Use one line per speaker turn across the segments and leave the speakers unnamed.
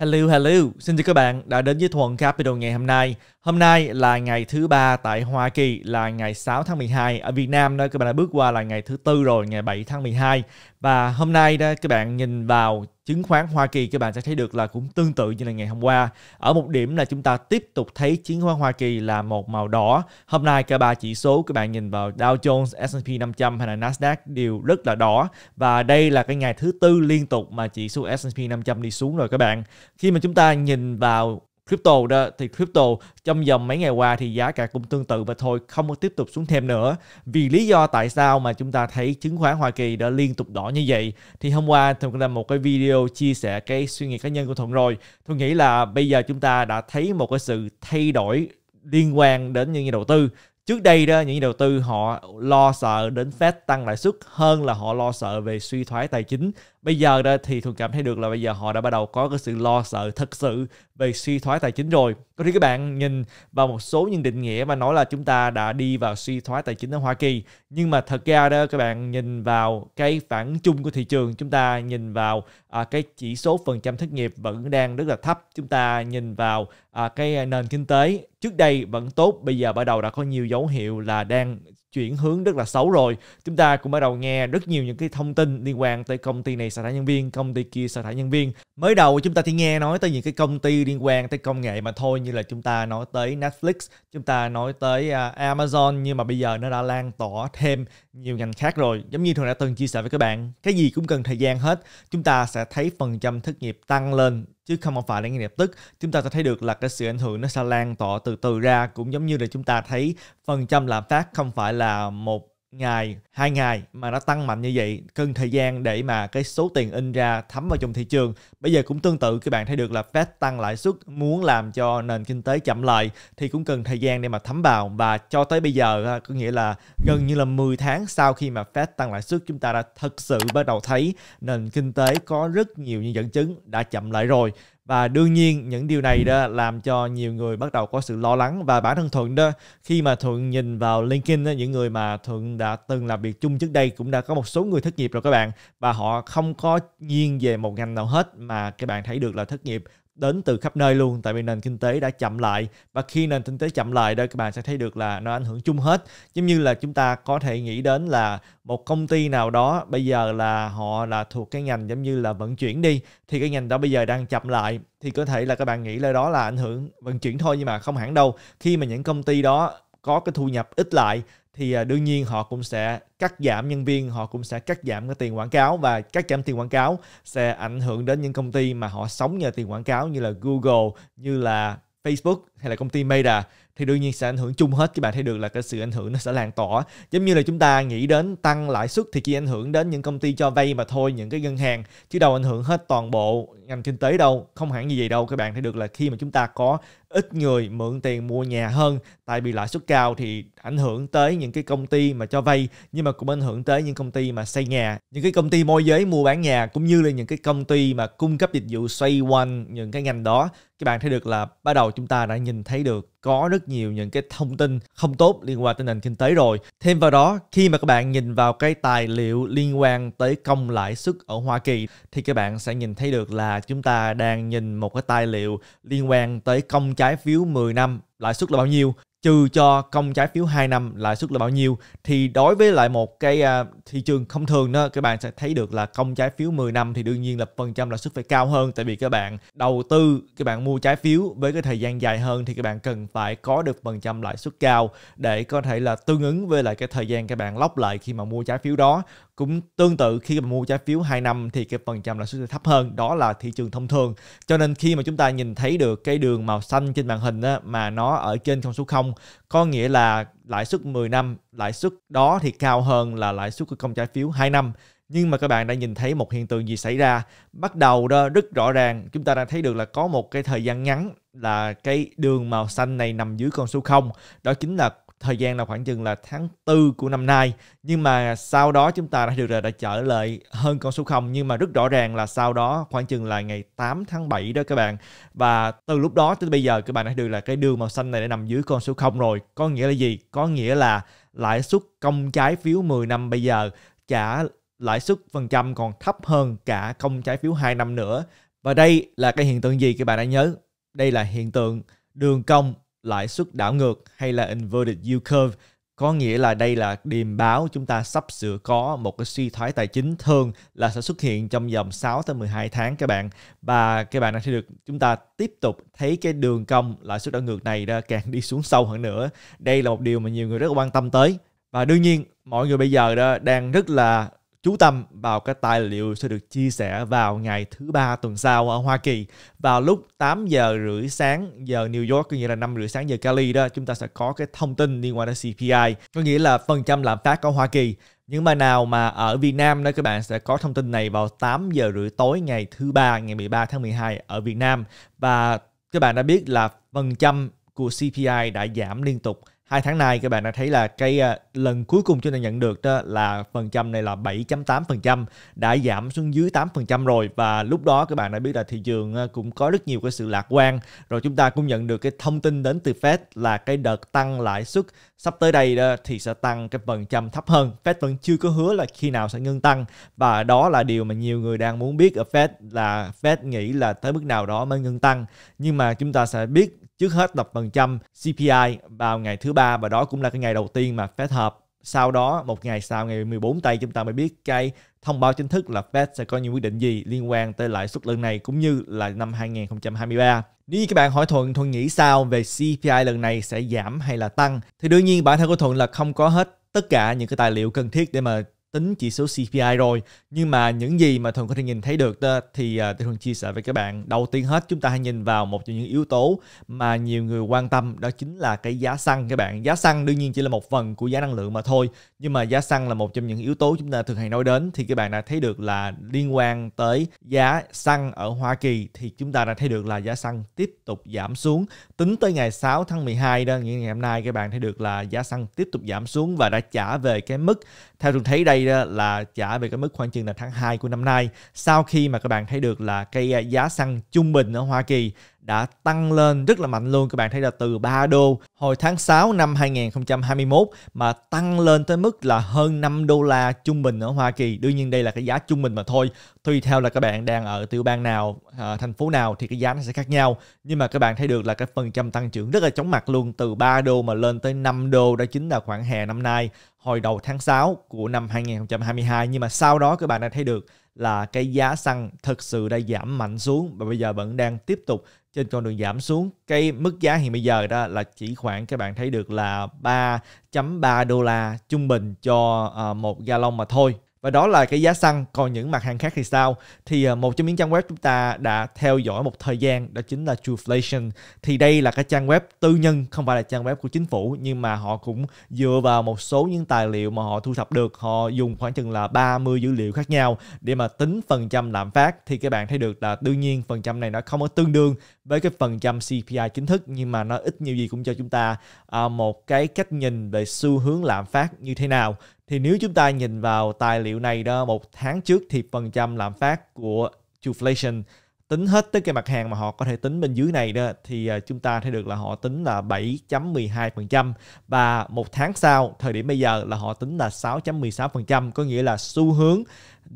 Hello, hello. Xin chào các bạn đã đến với Thuận Capital ngày hôm nay. Hôm nay là ngày thứ ba tại Hoa Kỳ là ngày 6 tháng 12. Ở Việt Nam đó các bạn đã bước qua là ngày thứ tư rồi, ngày 7 tháng 12. Và hôm nay đó các bạn nhìn vào chứng khoán Hoa Kỳ các bạn sẽ thấy được là cũng tương tự như là ngày hôm qua. Ở một điểm là chúng ta tiếp tục thấy chứng khoán Hoa Kỳ là một màu đỏ. Hôm nay cả ba chỉ số các bạn nhìn vào Dow Jones, S&P 500 hay là Nasdaq đều rất là đỏ và đây là cái ngày thứ tư liên tục mà chỉ số S&P 500 đi xuống rồi các bạn. Khi mà chúng ta nhìn vào crypto đó thì crypto trong vòng mấy ngày qua thì giá cả cũng tương tự và thôi không có tiếp tục xuống thêm nữa vì lý do tại sao mà chúng ta thấy chứng khoán Hoa Kỳ đã liên tục đỏ như vậy thì hôm qua thuận làm một cái video chia sẻ cái suy nghĩ cá nhân của thuận rồi thuận nghĩ là bây giờ chúng ta đã thấy một cái sự thay đổi liên quan đến những nhà đầu tư trước đây đó những nhà đầu tư họ lo sợ đến Fed tăng lãi suất hơn là họ lo sợ về suy thoái tài chính bây giờ đó thì thường cảm thấy được là bây giờ họ đã bắt đầu có cái sự lo sợ thật sự về suy thoái tài chính rồi có thể các bạn nhìn vào một số những định nghĩa mà nói là chúng ta đã đi vào suy thoái tài chính ở Hoa Kỳ nhưng mà thật ra đó các bạn nhìn vào cái phản chung của thị trường chúng ta nhìn vào à, cái chỉ số phần trăm thất nghiệp vẫn đang rất là thấp chúng ta nhìn vào à, cái nền kinh tế trước đây vẫn tốt bây giờ bắt đầu đã có nhiều dấu hiệu là đang chuyển hướng rất là xấu rồi chúng ta cũng bắt đầu nghe rất nhiều những cái thông tin liên quan tới công ty này sa thải nhân viên công ty kia sa thải nhân viên mới đầu chúng ta thì nghe nói tới những cái công ty liên quan tới công nghệ mà thôi như là chúng ta nói tới Netflix chúng ta nói tới à, Amazon nhưng mà bây giờ nó đã lan tỏa thêm nhiều ngành khác rồi giống như thường đã từng chia sẻ với các bạn cái gì cũng cần thời gian hết chúng ta sẽ thấy phần trăm thất nghiệp tăng lên chứ không phải là ngay lập tức chúng ta sẽ thấy được là cái sự ảnh hưởng nó sẽ lan tỏa từ từ ra cũng giống như là chúng ta thấy phần trăm lạm phát không phải là một ngày, hai ngày mà nó tăng mạnh như vậy, cần thời gian để mà cái số tiền in ra thấm vào trong thị trường. Bây giờ cũng tương tự các bạn thấy được là Fed tăng lãi suất muốn làm cho nền kinh tế chậm lại thì cũng cần thời gian để mà thấm vào và cho tới bây giờ có nghĩa là gần như là 10 tháng sau khi mà Fed tăng lãi suất chúng ta đã thật sự bắt đầu thấy nền kinh tế có rất nhiều những dẫn chứng đã chậm lại rồi và đương nhiên những điều này đó làm cho nhiều người bắt đầu có sự lo lắng và bản thân thuận đó khi mà thuận nhìn vào linkedin đó, những người mà thuận đã từng làm việc chung trước đây cũng đã có một số người thất nghiệp rồi các bạn và họ không có nghiêng về một ngành nào hết mà các bạn thấy được là thất nghiệp đến từ khắp nơi luôn tại vì nền kinh tế đã chậm lại và khi nền kinh tế chậm lại đó các bạn sẽ thấy được là nó ảnh hưởng chung hết giống như là chúng ta có thể nghĩ đến là một công ty nào đó bây giờ là họ là thuộc cái ngành giống như là vận chuyển đi thì cái ngành đó bây giờ đang chậm lại thì có thể là các bạn nghĩ là đó là ảnh hưởng vận chuyển thôi nhưng mà không hẳn đâu khi mà những công ty đó có cái thu nhập ít lại thì à, đương nhiên họ cũng sẽ cắt giảm nhân viên, họ cũng sẽ cắt giảm cái tiền quảng cáo và cắt giảm tiền quảng cáo sẽ ảnh hưởng đến những công ty mà họ sống nhờ tiền quảng cáo như là Google, như là Facebook hay là công ty Meta thì đương nhiên sẽ ảnh hưởng chung hết các bạn thấy được là cái sự ảnh hưởng nó sẽ lan tỏa giống như là chúng ta nghĩ đến tăng lãi suất thì chỉ ảnh hưởng đến những công ty cho vay mà thôi những cái ngân hàng chứ đâu ảnh hưởng hết toàn bộ ngành kinh tế đâu không hẳn như vậy đâu các bạn thấy được là khi mà chúng ta có ít người mượn tiền mua nhà hơn tại vì lãi suất cao thì ảnh hưởng tới những cái công ty mà cho vay nhưng mà cũng ảnh hưởng tới những công ty mà xây nhà những cái công ty môi giới mua bán nhà cũng như là những cái công ty mà cung cấp dịch vụ xoay quanh những cái ngành đó các bạn thấy được là bắt đầu chúng ta đã nhìn thấy được có rất nhiều những cái thông tin không tốt liên quan tới nền kinh tế rồi. Thêm vào đó, khi mà các bạn nhìn vào cái tài liệu liên quan tới công lãi suất ở Hoa Kỳ thì các bạn sẽ nhìn thấy được là chúng ta đang nhìn một cái tài liệu liên quan tới công trả trái phiếu 10 năm lãi suất là bao nhiêu trừ cho công trái phiếu 2 năm lãi suất là bao nhiêu thì đối với lại một cái uh, thị trường thông thường đó các bạn sẽ thấy được là công trái phiếu 10 năm thì đương nhiên là phần trăm lãi suất phải cao hơn tại vì các bạn đầu tư các bạn mua trái phiếu với cái thời gian dài hơn thì các bạn cần phải có được phần trăm lãi suất cao để có thể là tương ứng với lại cái thời gian các bạn lóc lại khi mà mua trái phiếu đó cũng tương tự khi mà mua trái phiếu 2 năm thì cái phần trăm lãi suất sẽ thấp hơn đó là thị trường thông thường cho nên khi mà chúng ta nhìn thấy được cái đường màu xanh trên màn hình đó mà nó ở trên con số 0 có nghĩa là lãi suất 10 năm lãi suất đó thì cao hơn là lãi suất của công trái phiếu 2 năm nhưng mà các bạn đã nhìn thấy một hiện tượng gì xảy ra bắt đầu đó rất rõ ràng chúng ta đang thấy được là có một cái thời gian ngắn là cái đường màu xanh này nằm dưới con số 0 đó chính là thời gian là khoảng chừng là tháng 4 của năm nay nhưng mà sau đó chúng ta đã được là đã trở lại hơn con số 0 nhưng mà rất rõ ràng là sau đó khoảng chừng là ngày 8 tháng 7 đó các bạn và từ lúc đó tới bây giờ các bạn đã được là cái đường màu xanh này đã nằm dưới con số 0 rồi có nghĩa là gì có nghĩa là lãi suất công trái phiếu 10 năm bây giờ trả lãi suất phần trăm còn thấp hơn cả công trái phiếu 2 năm nữa và đây là cái hiện tượng gì các bạn đã nhớ đây là hiện tượng đường cong lãi suất đảo ngược hay là inverted yield curve có nghĩa là đây là điềm báo chúng ta sắp sửa có một cái suy thoái tài chính thường là sẽ xuất hiện trong vòng 6 tới 12 tháng các bạn và các bạn thấy được chúng ta tiếp tục thấy cái đường cong lãi suất đảo ngược này ra càng đi xuống sâu hơn nữa. Đây là một điều mà nhiều người rất quan tâm tới. Và đương nhiên mọi người bây giờ đó đang rất là chú tâm vào cái tài liệu sẽ được chia sẻ vào ngày thứ ba tuần sau ở Hoa Kỳ vào lúc 8 giờ rưỡi sáng giờ New York có nghĩa là 5 rưỡi sáng giờ Cali đó chúng ta sẽ có cái thông tin liên quan đến CPI có nghĩa là phần trăm lạm phát của Hoa Kỳ nhưng mà nào mà ở Việt Nam đó các bạn sẽ có thông tin này vào 8 giờ rưỡi tối ngày thứ ba ngày 13 tháng 12 ở Việt Nam và các bạn đã biết là phần trăm của CPI đã giảm liên tục hai tháng nay các bạn đã thấy là cái ờ, lần cuối cùng chúng ta nhận được đó là phần trăm này là 7.8% đã giảm xuống dưới 8% rồi và lúc đó các bạn đã biết là thị trường ờ, cũng có rất nhiều cái sự lạc quan rồi chúng ta cũng nhận được cái thông tin đến từ Fed là cái đợt tăng lãi suất sắp tới đây đó thì sẽ tăng cái phần trăm thấp hơn Fed vẫn chưa có hứa là khi nào sẽ ngưng tăng và đó là điều mà nhiều người đang muốn biết ở Fed là Fed nghĩ là tới mức nào đó mới ngưng tăng nhưng mà chúng ta sẽ biết trước hết nộp phần trăm CPI vào ngày thứ ba và đó cũng là cái ngày đầu tiên mà Fed họp sau đó một ngày sau ngày 14 tây chúng ta mới biết cái thông báo chính thức là Fed sẽ có những quyết định gì liên quan tới lãi suất lần này cũng như là năm 2023. Nếu như các bạn hỏi Thuận, Thuận nghĩ sao về CPI lần này sẽ giảm hay là tăng? Thì đương nhiên bản thân của Thuận là không có hết tất cả những cái tài liệu cần thiết để mà tính chỉ số CPI rồi nhưng mà những gì mà thường có thể nhìn thấy được đó, thì à, tôi thường chia sẻ với các bạn đầu tiên hết chúng ta hãy nhìn vào một trong những yếu tố mà nhiều người quan tâm đó chính là cái giá xăng các bạn giá xăng đương nhiên chỉ là một phần của giá năng lượng mà thôi nhưng mà giá xăng là một trong những yếu tố chúng ta thường hay nói đến thì các bạn đã thấy được là liên quan tới giá xăng ở Hoa Kỳ thì chúng ta đã thấy được là giá xăng tiếp tục giảm xuống tính tới ngày 6 tháng 12 đó những ngày hôm nay các bạn thấy được là giá xăng tiếp tục giảm xuống và đã trả về cái mức theo tôi thấy đây đó là trả về cái mức khoảng chừng là tháng 2 của năm nay sau khi mà các bạn thấy được là cái à, giá xăng trung bình ở Hoa Kỳ đã tăng lên rất là mạnh luôn các bạn thấy là từ 3 đô hồi tháng 6 năm 2021 mà tăng lên tới mức là hơn 5 đô la trung bình ở Hoa Kỳ. Đương nhiên đây là cái giá trung bình mà thôi. Tùy theo là các bạn đang ở tiểu bang nào, à, thành phố nào thì cái giá nó sẽ khác nhau. Nhưng mà các bạn thấy được là cái phần trăm tăng trưởng rất là chóng mặt luôn từ 3 đô mà lên tới 5 đô đó chính là khoảng hè năm nay hồi đầu tháng 6 của năm 2022 nhưng mà sau đó các bạn đã thấy được là cái giá xăng thực sự đã giảm mạnh xuống và bây giờ vẫn đang tiếp tục trên con đường giảm xuống. Cái mức giá hiện bây giờ đó là chỉ khoảng các bạn thấy được là 3.3 đô la trung bình cho ờ, một gallon mà thôi và đó là cái giá xăng còn những mặt hàng khác thì sao thì à, một trong những trang web chúng ta đã theo dõi một thời gian đó chính là Trueflation thì đây là cái trang web tư nhân không phải là trang web của chính phủ nhưng mà họ cũng dựa vào một số những tài liệu mà họ thu thập được họ dùng khoảng chừng là 30 dữ liệu khác nhau để mà tính phần trăm lạm phát thì các bạn thấy được là đương nhiên phần trăm này nó không có tương đương với cái phần trăm CPI chính thức nhưng mà nó ít nhiều gì cũng cho chúng ta à, một cái cách nhìn về xu hướng lạm phát như thế nào thì nếu chúng ta nhìn vào tài liệu này đó một tháng trước thì phần trăm lạm phát của inflation tính hết tới cái mặt hàng mà họ có thể tính bên dưới này đó thì à, chúng ta thấy được là họ tính là 7.12% và một tháng sau thời điểm bây giờ là họ tính là 6.16% có nghĩa là xu hướng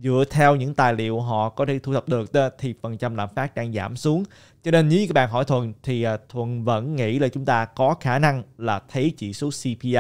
dựa theo những tài liệu họ có thể thu thập được đó, thì phần trăm lạm phát đang giảm xuống cho nên như các bạn hỏi Thuần thì à, Thuần vẫn nghĩ là chúng ta có khả năng là thấy chỉ số CPI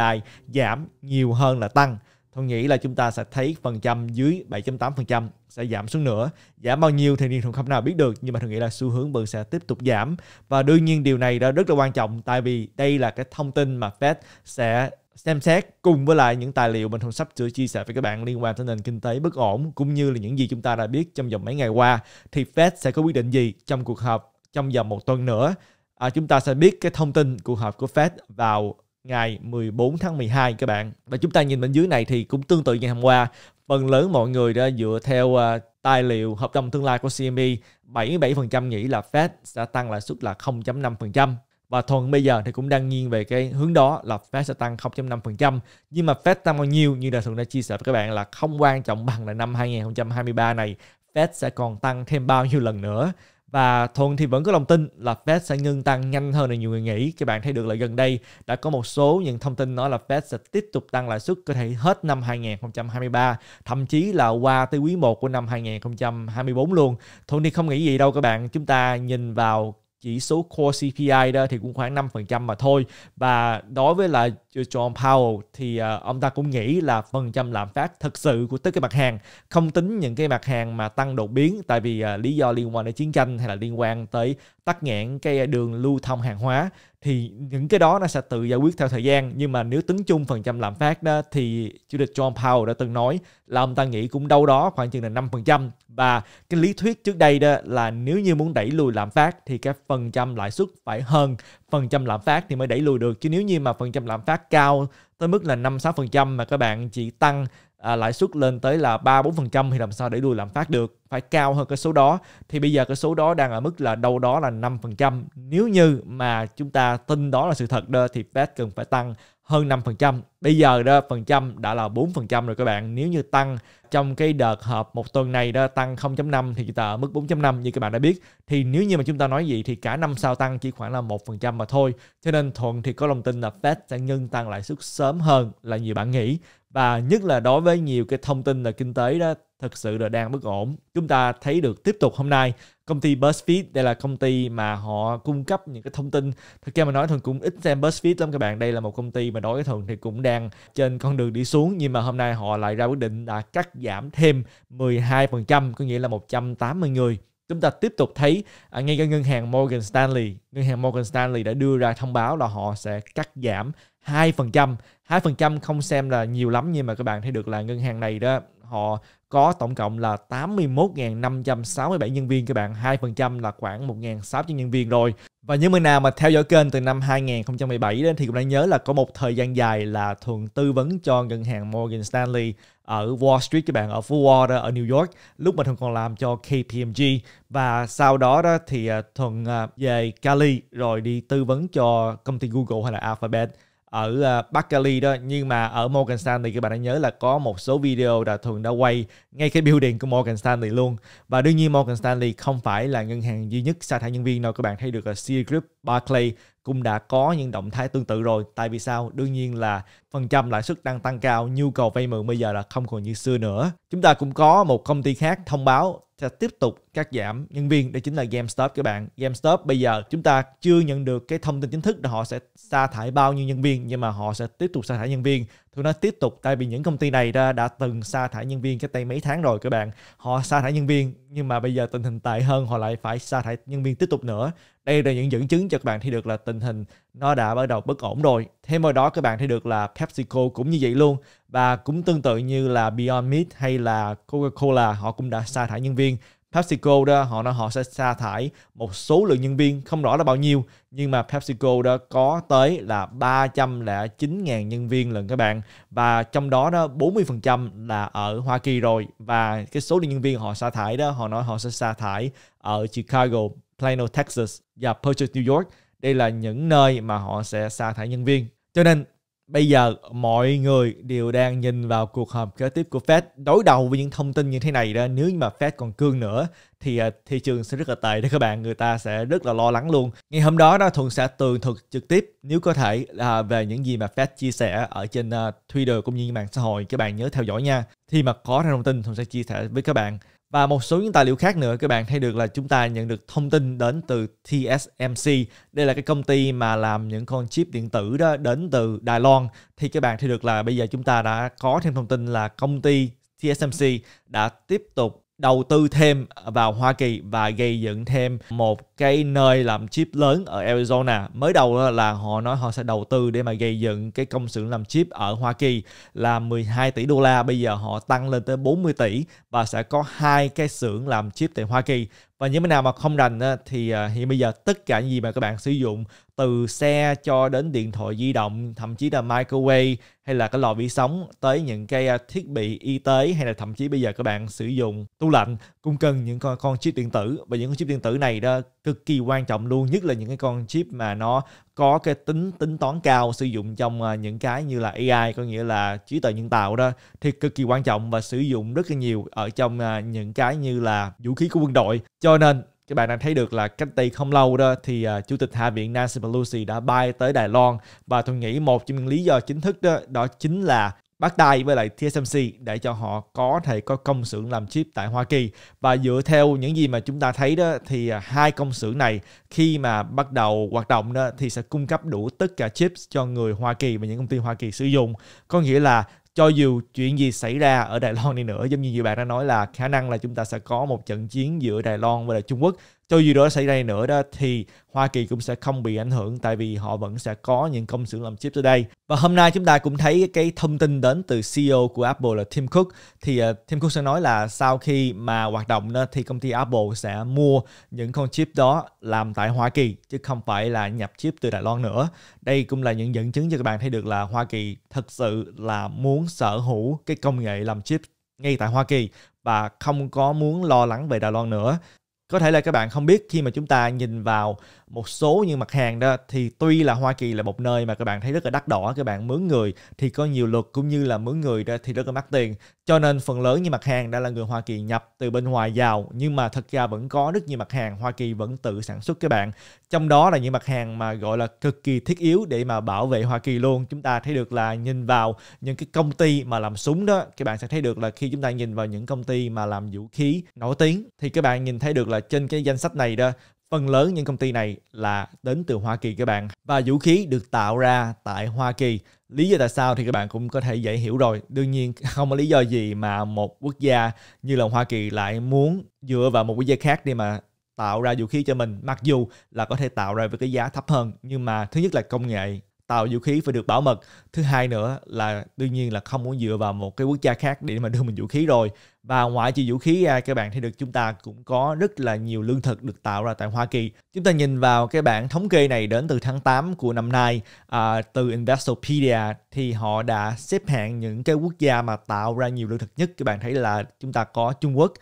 giảm nhiều hơn là tăng Thuận nghĩ là chúng ta sẽ thấy phần trăm dưới 7.8% sẽ giảm xuống nữa. Giảm bao nhiêu thì Điền Thuận không nào biết được nhưng mà Thuận nghĩ là xu hướng vẫn sẽ tiếp tục giảm. Và đương nhiên điều này đó rất là quan trọng tại vì đây là cái thông tin mà Fed sẽ xem xét cùng với lại những tài liệu mình không sắp sửa chia sẻ với các bạn liên quan tới nền kinh tế bất ổn cũng như là những gì chúng ta đã biết trong vòng mấy ngày qua thì Fed sẽ có quyết định gì trong cuộc họp trong vòng một tuần nữa. À, chúng ta sẽ biết cái thông tin cuộc họp của Fed vào ngày 14 tháng 12 các bạn. Và chúng ta nhìn bên dưới này thì cũng tương tự như hôm qua, phần lớn mọi người đã dựa theo à, tài liệu hợp đồng tương lai của CME, 77% nghĩ là Fed sẽ tăng lãi suất là 0.5% và thuần bây giờ thì cũng đang nghiêng về cái hướng đó là Fed sẽ tăng 0.5% nhưng mà Fed tăng bao nhiêu như đã thường đã chia sẻ với các bạn là không quan trọng bằng là năm 2023 này Fed sẽ còn tăng thêm bao nhiêu lần nữa và Thuận thì vẫn có lòng tin là Fed sẽ ngưng tăng nhanh hơn là nhiều người nghĩ. Các bạn thấy được là gần đây đã có một số những thông tin nói là Fed sẽ tiếp tục tăng lãi suất có thể hết năm 2023, thậm chí là qua tới quý 1 của năm 2024 luôn. Thuận thì không nghĩ gì đâu các bạn. Chúng ta nhìn vào chỉ số core CPI đó thì cũng khoảng 5% mà thôi và đối với là John Powell thì uh, ông ta cũng nghĩ là phần trăm lạm phát thực sự của tất cả mặt hàng không tính những cái mặt hàng mà tăng đột biến tại vì uh, lý do liên quan đến chiến tranh hay là liên quan tới tắc nghẽn cái đường lưu thông hàng hóa thì những cái đó nó sẽ tự giải quyết theo thời gian nhưng mà nếu tính chung phần trăm lạm phát đó thì chủ tịch John Powell đã từng nói là ông ta nghĩ cũng đâu đó khoảng chừng là 5% và cái lý thuyết trước đây đó là nếu như muốn đẩy lùi lạm phát thì cái phần trăm lãi suất phải hơn phần trăm lạm phát thì mới đẩy lùi được chứ nếu như mà phần trăm lạm phát cao tới mức là 5 6% mà các bạn chỉ tăng à, lãi suất lên tới là 3 4% thì làm sao để đuôi lạm phát được, phải cao hơn cái số đó. Thì bây giờ cái số đó đang ở mức là đâu đó là 5%. Nếu như mà chúng ta tin đó là sự thật đó thì Fed cần phải tăng hơn 5%. Bây giờ đó phần trăm đã là 4% rồi các bạn. Nếu như tăng trong cái đợt hợp một tuần này đó tăng 0.5 thì chúng ta ở mức 4.5 như các bạn đã biết. Thì nếu như mà chúng ta nói gì thì cả năm sau tăng chỉ khoảng là một phần trăm mà thôi. Cho nên Thuận thì có lòng tin là Fed sẽ ngưng tăng lãi suất sớm hơn là nhiều bạn nghĩ và nhất là đối với nhiều cái thông tin là kinh tế đó thực sự là đang bất ổn. Chúng ta thấy được tiếp tục hôm nay công ty BuzzFeed đây là công ty mà họ cung cấp những cái thông tin thực ra mà nói thường cũng ít xem BuzzFeed lắm các bạn đây là một công ty mà đối với thường thì cũng đang trên con đường đi xuống nhưng mà hôm nay họ lại ra quyết định đã cắt giảm thêm 12% có nghĩa là 180 người chúng ta tiếp tục thấy à, ngay cả ngân hàng Morgan Stanley ngân hàng Morgan Stanley đã đưa ra thông báo là họ sẽ cắt giảm 2% hai phần trăm không xem là nhiều lắm nhưng mà các bạn thấy được là ngân hàng này đó họ có tổng cộng là 81.567 nhân viên các bạn, 2% là khoảng 1.600 nhân viên rồi. Và những người nào mà theo dõi kênh từ năm 2017 đến thì cũng đã nhớ là có một thời gian dài là thường tư vấn cho ngân hàng Morgan Stanley ở Wall Street các bạn, ở Full Water, ở New York, lúc mà thường còn làm cho KPMG. Và sau đó đó thì à, thường à, về Cali rồi đi tư vấn cho công ty Google hay là Alphabet ở ờ, Berkeley đó nhưng mà ở Morgan Stanley các bạn đã nhớ là có một số video đã thường đã quay ngay cái building của Morgan Stanley luôn và đương nhiên Morgan Stanley không phải là ngân hàng duy nhất sa thải nhân viên đâu các bạn thấy được là Citigroup, Barclay cũng đã có những động thái tương tự rồi tại vì sao đương nhiên là phần trăm lãi suất đang tăng cao nhu cầu vay mượn bây giờ là không còn như xưa nữa chúng ta cũng có một công ty khác thông báo sẽ tiếp tục cắt giảm nhân viên đó chính là GameStop các bạn. GameStop bây giờ chúng ta chưa nhận được cái thông tin chính thức là họ sẽ sa thải bao nhiêu nhân viên nhưng mà họ sẽ tiếp tục sa thải nhân viên Tôi nói tiếp tục tại vì những công ty này đã, đã từng sa thải nhân viên cách đây mấy tháng rồi các bạn. Họ sa thải nhân viên nhưng mà bây giờ tình hình tệ hơn họ lại phải sa thải nhân viên tiếp tục nữa. Đây là những dẫn chứng cho các bạn thấy được là tình hình nó đã bắt đầu bất ổn rồi. Thêm vào đó các bạn thấy được là PepsiCo cũng như vậy luôn và cũng tương tự như là Beyond Meat hay là Coca-Cola họ cũng đã sa thải nhân viên PepsiCo đó họ nói họ sẽ sa thải một số lượng nhân viên không rõ là bao nhiêu nhưng mà PepsiCo đó có tới là 309.000 nhân viên lần các bạn và trong đó đó 40% là ở Hoa Kỳ rồi và cái số lượng nhân viên họ sa thải đó họ nói họ sẽ sa thải ở Chicago, Plano, Texas và Purchase, New York. Đây là những nơi mà họ sẽ sa thải nhân viên. Cho nên Bây giờ mọi người đều đang nhìn vào cuộc họp kế tiếp của Fed đối đầu với những thông tin như thế này đó. Nếu như mà Fed còn cương nữa thì à, thị trường sẽ rất là tệ đó các bạn. Người ta sẽ rất là lo lắng luôn. Ngày hôm đó đó Thuận sẽ tường thuật trực tiếp nếu có thể là về những gì mà Fed chia sẻ ở trên à, Twitter cũng như mạng xã hội. Các bạn nhớ theo dõi nha. Khi mà có ra thông tin Thuận sẽ chia sẻ với các bạn và một số những tài liệu khác nữa các bạn thấy được là chúng ta nhận được thông tin đến từ TSMC đây là cái công ty mà làm những con chip điện tử đó đến từ Đài Loan thì các bạn thấy được là bây giờ chúng ta đã có thêm thông tin là công ty TSMC đã tiếp tục đầu tư thêm vào Hoa Kỳ và gây dựng thêm một cái nơi làm chip lớn ở Arizona. Mới đầu là họ nói họ sẽ đầu tư để mà gây dựng cái công xưởng làm chip ở Hoa Kỳ là 12 tỷ đô la, bây giờ họ tăng lên tới 40 tỷ và sẽ có hai cái xưởng làm chip tại Hoa Kỳ và những bên nào mà không rành thì à, hiện bây giờ tất cả những gì mà các bạn sử dụng từ xe cho đến điện thoại di động thậm chí là microwave hay là cái lò vi sóng tới những cái à, thiết bị y tế hay là thậm chí bây giờ các bạn sử dụng tủ lạnh cũng cần những con con chip điện tử và những con chip điện tử này đó cực kỳ quan trọng luôn nhất là những cái con chip mà nó có cái tính tính toán cao sử dụng trong à, những cái như là AI có nghĩa là trí tuệ nhân tạo đó thì cực kỳ quan trọng và sử dụng rất là nhiều ở trong những cái như là vũ khí của quân đội cho nên các bạn đang thấy được là cách đây không lâu đó thì uh, chủ tịch hạ viện Nancy Pelosi đã bay tới Đài Loan và tôi nghĩ một trong những lý do chính thức đó đó chính là bắt tay với lại TSMC để cho họ có thể có công xưởng làm chip tại Hoa Kỳ và dựa theo những gì mà chúng ta thấy đó thì à, hai công xưởng này khi mà bắt đầu hoạt động đó thì sẽ cung cấp đủ tất cả chips cho người Hoa Kỳ và những công ty Hoa Kỳ sử dụng có nghĩa là cho dù chuyện gì xảy ra ở Đài Loan đi nữa giống như nhiều bạn đã nói là khả năng là chúng ta sẽ có một trận chiến giữa Đài Loan và Đài Trung Quốc cho dù đó xảy ra nữa đó thì Hoa Kỳ cũng sẽ không bị ảnh hưởng tại vì họ vẫn sẽ có những công xưởng làm chip ở đây. Và hôm nay chúng ta cũng thấy cái thông tin đến từ CEO của Apple là Tim Cook thì uh, Tim Cook sẽ nói là sau khi mà hoạt động đó thì công ty Apple sẽ mua những con chip đó làm tại Hoa Kỳ chứ không phải là nhập chip từ Đài Loan nữa. Đây cũng là những dẫn chứng cho các bạn thấy được là Hoa Kỳ thật sự là muốn sở hữu cái công nghệ làm chip ngay tại Hoa Kỳ và không có muốn lo lắng về Đài Loan nữa có thể là các bạn không biết khi mà chúng ta nhìn vào một số những mặt hàng đó thì tuy là Hoa Kỳ là một nơi mà các bạn thấy rất là đắt đỏ các bạn mướn người thì có nhiều luật cũng như là mướn người đó thì rất là mắc tiền cho nên phần lớn những mặt hàng đã là người Hoa Kỳ nhập từ bên ngoài vào nhưng mà thật ra vẫn có rất nhiều mặt hàng Hoa Kỳ vẫn tự sản xuất các bạn trong đó là những mặt hàng mà gọi là cực kỳ thiết yếu để mà bảo vệ Hoa Kỳ luôn chúng ta thấy được là nhìn vào những cái công ty mà làm súng đó các bạn sẽ thấy được là khi chúng ta nhìn vào những công ty mà làm vũ khí nổi tiếng thì các bạn nhìn thấy được là trên cái danh sách này đó Phần lớn những công ty này là đến từ Hoa Kỳ các bạn và vũ khí được tạo ra tại Hoa Kỳ. Lý do tại sao thì các bạn cũng có thể dễ hiểu rồi. Đương nhiên không có lý do gì mà một quốc gia như là Hoa Kỳ lại muốn dựa vào một quốc gia khác đi mà tạo ra vũ khí cho mình mặc dù là có thể tạo ra với cái giá thấp hơn nhưng mà thứ nhất là công nghệ tạo vũ khí phải được bảo mật thứ hai nữa là đương nhiên là không muốn dựa vào một cái quốc gia khác để mà đưa mình vũ khí rồi và ngoại trừ vũ khí ra à, các bạn thấy được chúng ta cũng có rất là nhiều lương thực được tạo ra tại Hoa Kỳ. Chúng ta nhìn vào cái bảng thống kê này đến từ tháng 8 của năm nay à, từ Investopedia thì họ đã xếp hạng những cái quốc gia mà tạo ra nhiều lương thực nhất. Các bạn thấy là chúng ta có Trung Quốc,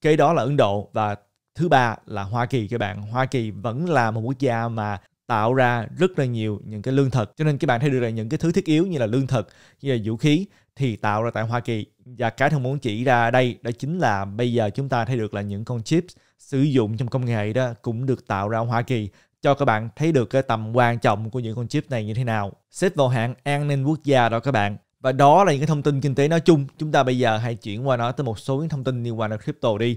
kế đó là Ấn Độ và thứ ba là Hoa Kỳ các bạn. Hoa Kỳ vẫn là một quốc gia mà tạo ra rất là nhiều những cái lương thực cho nên các bạn thấy được là những cái thứ thiết yếu như là lương thực như là vũ khí thì tạo ra tại Hoa Kỳ. Và cái thông muốn chỉ ra đây đó chính là bây giờ chúng ta thấy được là những con chip sử dụng trong công nghệ đó cũng được tạo ra ở Hoa Kỳ cho các bạn thấy được cái tầm quan trọng của những con chip này như thế nào. Xếp vào hạng an ninh quốc gia đó các bạn. Và đó là những cái thông tin kinh tế nói chung. Chúng ta bây giờ hãy chuyển qua nói tới một số những thông tin liên quan đến crypto đi.